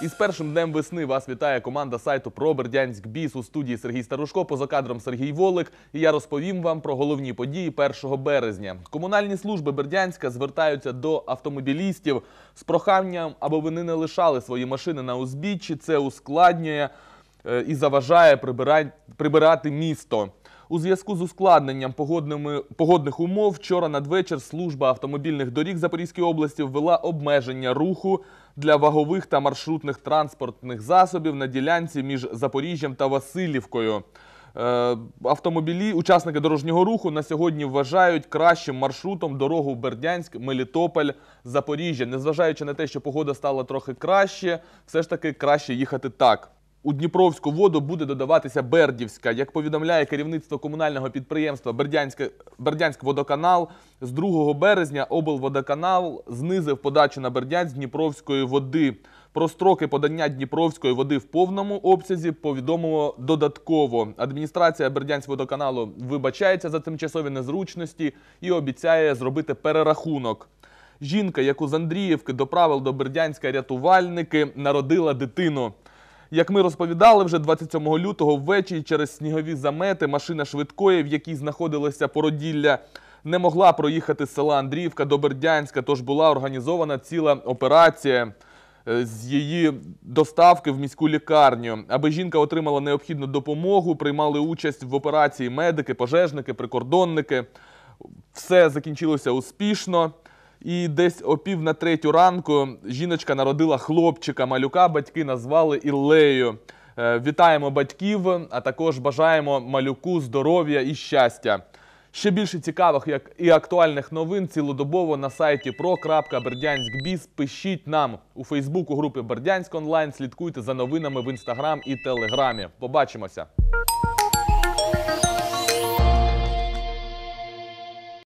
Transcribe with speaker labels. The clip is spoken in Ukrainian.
Speaker 1: Із першим днем весни вас вітає команда сайту про Бердянськ Біс у студії Сергій Старушко. Поза кадром Сергій Волик. І я розповім вам про головні події 1 березня. Комунальні служби Бердянська звертаються до автомобілістів з проханням, аби вони не лишали свої машини на узбіччі. Це ускладнює е, і заважає прибирати місто. У зв'язку з ускладненням погодних умов вчора надвечір служба автомобільних доріг Запорізької області ввела обмеження руху для вагових та маршрутних транспортних засобів на ділянці між Запоріжжям та Васильівкою. Е, автомобілі, учасники дорожнього руху на сьогодні вважають кращим маршрутом дорогу Бердянськ, Мелітополь, Запоріжжя. Незважаючи на те, що погода стала трохи краще, все ж таки краще їхати так у Дніпровську воду буде додаватися Бердівська. Як повідомляє керівництво комунального підприємства Бердянськ водоканал з 2 березня облводоканал знизив подачу на Бердянськ Дніпровської води. Про строки подання Дніпровської води в повному обсязі повідомило додатково. Адміністрація Бердянськводоканалу вибачається за тимчасові незручності і обіцяє зробити перерахунок. Жінка, яку з Андріївки доправили до Бердянська рятувальники, народила дитину. Як ми розповідали, вже 27 лютого ввечері через снігові замети машина швидкої, в якій знаходилося породілля, не могла проїхати з села Андріївка до Бердянська, тож була організована ціла операція. Е, з її доставки в міську лікарню, аби жінка отримала необхідну допомогу, приймали участь в операції медики, пожежники, прикордонники. Все закінчилося успішно. І десь о пів на третю ранку жіночка народила хлопчика, малюка батьки назвали Іллею. Е, вітаємо батьків, а також бажаємо малюку здоров'я і щастя. Ще більше цікавих і актуальних новин цілодобово на сайті pro.бердянськ.біз. Пишіть нам у Фейсбуку групи Бердянськ онлайн. Слідкуйте за новинами в інстаграм і телеграмі. Побачимося.